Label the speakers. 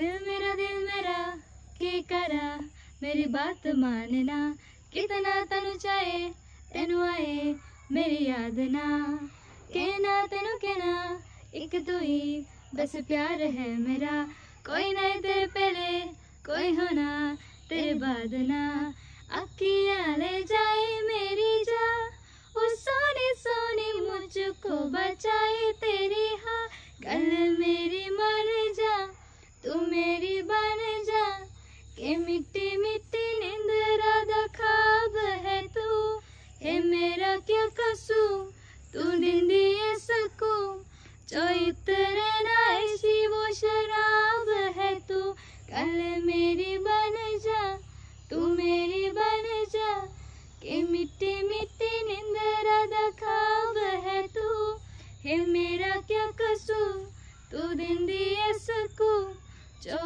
Speaker 1: दिल मेरा दिल मेरा के करा मेरी बात मानना कितना तनु चाहे तेन आए मेरी याद ना कहना तेन कहना एक तो ही बस प्यार है मेरा कोई ना तेरे पहले कोई होना तेरे बाद ना अखिया ले जाए मेरी जा वो सोनी सोनी मुझको बचा मिट्टी मिट्टी निंदरा दखाब है तू है मेरा क्या कसूर तू दिन सको जो इतने नाइसी वो शराब है तू कल मेरी बन जा तू मेरी बन जा कि मिट्टी मिट्टी निंदरा दखाब है तू है मेरा क्या कसूर तू दिन दिए सको जो